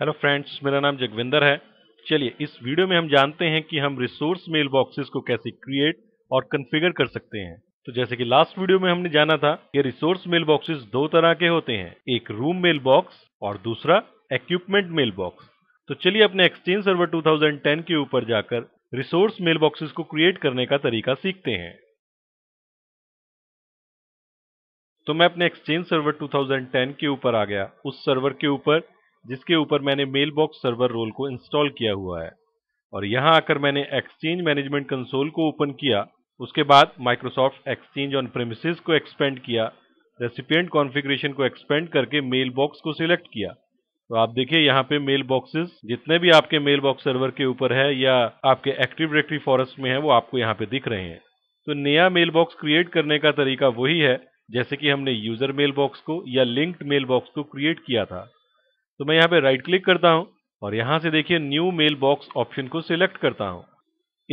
hello friends मेरा नाम जगविंदर है चलिए इस वीडियो में हम जानते हैं कि हम रिसोर्स मेल बॉक्सेस को कैसे क्रिएट और कन्फिगर कर सकते हैं तो जैसे कि लास्ट वीडियो में हमने जाना था कि रिसोर्स मेल बॉक्सेस दो तरह के होते हैं एक रूम मेल बॉक्स और दूसरा इक्विपमेंट मेल बॉक्स तो चलिए अपने एक्सचेंज सर्वर टू के ऊपर जाकर रिसोर्स मेल बॉक्सेस को क्रिएट करने का तरीका सीखते हैं तो मैं अपने एक्सचेंज सर्वर 2010 के ऊपर आ गया उस सर्वर के ऊपर जिसके ऊपर मैंने मेल बॉक्स सर्वर रोल को इंस्टॉल किया हुआ है और यहां आकर मैंने एक्सचेंज मैनेजमेंट कंसोल को ओपन किया उसके बाद माइक्रोसॉफ्ट एक्सचेंज ऑन प्रेमिसेस को एक्सपेंड किया रेसिपियंट कॉन्फ़िगरेशन को एक्सपेंड करके मेल बॉक्स को सिलेक्ट किया तो आप देखिए यहाँ पे मेल बॉक्सेस जितने भी आपके मेल बॉक्स सर्वर के ऊपर है या आपके एक्टिव डायरेक्टरी फॉरेस्ट में है वो आपको यहाँ पे दिख रहे हैं तो नया मेल बॉक्स क्रिएट करने का तरीका वही है जैसे कि हमने यूजर मेल बॉक्स को या लिंक्ड मेल बॉक्स को क्रिएट किया था तो मैं यहाँ पे राइट क्लिक करता हूँ और यहाँ से देखिए न्यू मेल बॉक्स ऑप्शन को सिलेक्ट करता हूँ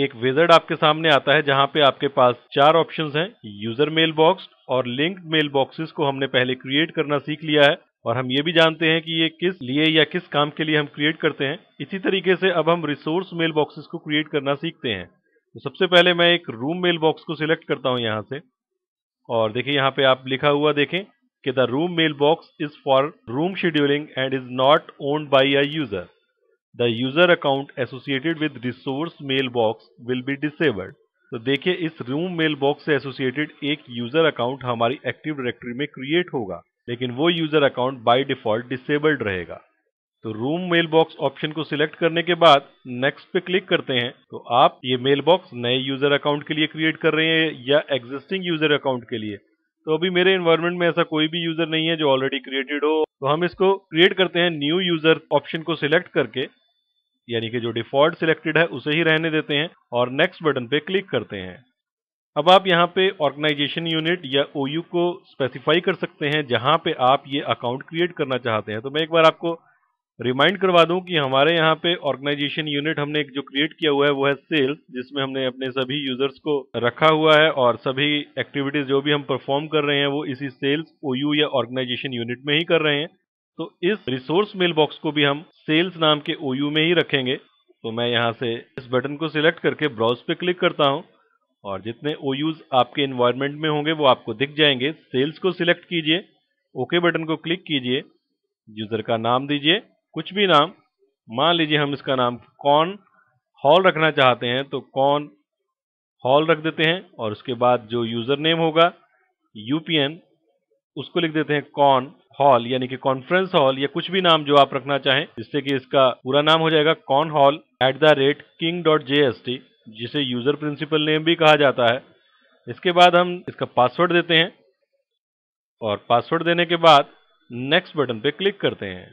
एक विजर्ड आपके सामने आता है जहां पे आपके पास चार ऑप्शंस हैं यूजर मेल बॉक्स और लिंक्ड मेल बॉक्सेस को हमने पहले क्रिएट करना सीख लिया है और हम ये भी जानते हैं कि ये किस लिए या किस काम के लिए हम क्रिएट करते हैं इसी तरीके से अब हम रिसोर्स मेल बॉक्सेस को क्रिएट करना सीखते हैं तो सबसे पहले मैं एक रूम मेल बॉक्स को सिलेक्ट करता हूँ यहाँ से और देखिए यहाँ पे आप लिखा हुआ देखें कि the room mail mailbox is for room scheduling and is not owned by a user the user account associated with resource mailbox will be disabled तो देखिये इस रूम मेल बॉक्स से एसोसिएटेड एक यूजर अकाउंट हमारी active directory में create होगा लेकिन वो user account by default disabled रहेगा तो रूम मेल बॉक्स ऑप्शन को सिलेक्ट करने के बाद नेक्स्ट पे क्लिक करते हैं तो आप ये मेल बॉक्स नए यूजर अकाउंट के लिए क्रिएट कर रहे हैं या एग्जिस्टिंग यूजर अकाउंट के लिए तो अभी मेरे इन्वायरमेंट में ऐसा कोई भी यूजर नहीं है जो ऑलरेडी क्रिएटेड हो तो हम इसको क्रिएट करते हैं न्यू यूजर ऑप्शन को सिलेक्ट करके यानी कि जो डिफॉल्ट सिलेक्टेड है उसे ही रहने देते हैं और नेक्स्ट बटन पे क्लिक करते हैं अब आप यहाँ पे ऑर्गेनाइजेशन यूनिट या ओ को स्पेसिफाई कर सकते हैं जहाँ पे आप ये अकाउंट क्रिएट करना चाहते हैं तो मैं एक बार आपको रिमाइंड करवा दूं कि हमारे यहाँ पे ऑर्गेनाइजेशन यूनिट हमने एक जो क्रिएट किया हुआ है वो है सेल्स जिसमें हमने अपने सभी यूजर्स को रखा हुआ है और सभी एक्टिविटीज जो भी हम परफॉर्म कर रहे हैं वो इसी सेल्स ओयू या ऑर्गेनाइजेशन यूनिट में ही कर रहे हैं तो इस रिसोर्स मेल बॉक्स को भी हम सेल्स नाम के ओयू में ही रखेंगे तो मैं यहाँ से इस बटन को सिलेक्ट करके ब्राउज पे क्लिक करता हूँ और जितने ओयूज आपके इन्वायरमेंट में होंगे वो आपको दिख जाएंगे सेल्स को सिलेक्ट कीजिए ओके बटन को क्लिक कीजिए यूजर का नाम दीजिए कुछ भी नाम मान लीजिए हम इसका नाम कौन हॉल रखना चाहते हैं तो कौन हॉल रख देते हैं और उसके बाद जो यूज़र नेम होगा यूपीएन उसको लिख देते हैं कौन हॉल यानी कि कॉन्फ्रेंस हॉल या कुछ भी नाम जो आप रखना चाहें जिससे कि इसका पूरा नाम हो जाएगा con hall at the rate king dot J S T जिसे यूज़र प्रिंसिपल नेम भी कहा जाता है इसके बाद हम इसका पासवर्ड देते हैं और पासवर्ड देने के बाद नेक्स्ट बटन पे क्लिक करते हैं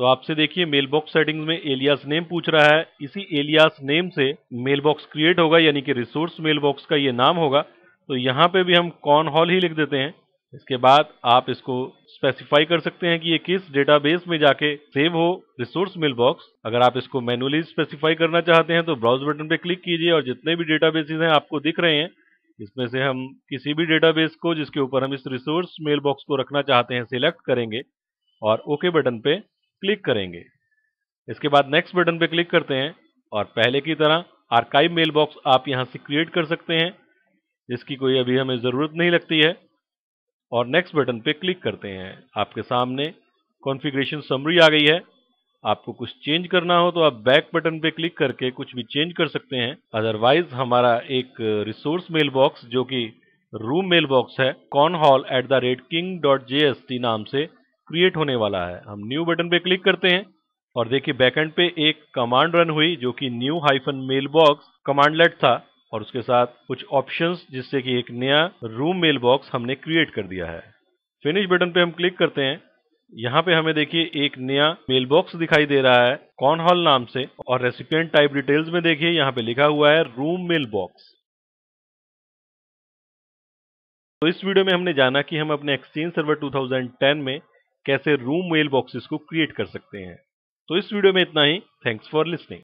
तो आपसे देखिए मेल बॉक्स सेटिंग्स में एलियास नेम पूछ रहा है इसी एलियास नेम से मेल बॉक्स क्रिएट होगा यानी कि रिसोर्स मेल बॉक्स का ये नाम होगा तो यहाँ पे भी हम कॉन हॉल ही लिख देते हैं इसके बाद आप इसको स्पेसिफाई कर सकते हैं कि ये किस डेटाबेस में जाके सेव हो रिसोर्स मेल बॉक्स अगर आप इसको मैनुअली स्पेसिफाई करना चाहते हैं तो ब्राउज बटन पे क्लिक कीजिए और जितने भी डेटाबेसेस हैं आपको दिख रहे हैं इसमें से हम किसी भी डेटाबेस को जिसके ऊपर हम इस रिसोर्स मेल बॉक्स को रखना चाहते हैं सिलेक्ट करेंगे और ओके बटन पे क्लिक करेंगे इसके बाद नेक्स्ट बटन पर क्लिक करते हैं और पहले की तरह आर्काइव मेल बॉक्स आप यहां से क्रिएट कर सकते हैं इसकी कोई अभी हमें ज़रूरत नहीं लगती है और नेक्स्ट बटन पे क्लिक करते हैं आपके सामने कॉन्फ़िगरेशन समरी आ गई है आपको कुछ चेंज करना हो तो आप बैक बटन पे क्लिक करके कुछ भी चेंज कर सकते हैं अदरवाइज हमारा एक रिसोर्स मेल बॉक्स जो कि रूम मेल बॉक्स है con hall at the rate king dot J नाम से क्रिएट होने वाला है हम न्यू बटन पे क्लिक करते हैं और देखिए बैकएंड पे एक कमांड रन हुई जो कि new hyphen mail box commandlet था और उसके साथ कुछ ऑप्शंस जिससे कि एक नया रूम मेल बॉक्स हमने क्रिएट कर दिया है फिनिश बटन पे हम क्लिक करते हैं यहाँ पे हमें देखिए एक नया मेल बॉक्स दिखाई दे रहा है कॉन हॉल नाम से और रेसिपियंट टाइप डिटेल्स में देखिए यहाँ पे लिखा हुआ है रूम मेल बॉक्स तो इस वीडियो में हमने जाना कि हम अपने एक्सचेंज सर्वर 2010 में कैसे रूम मेल बॉक्सेस को क्रिएट कर सकते हैं तो इस वीडियो में इतना ही थैंक्स फॉर लिसनिंग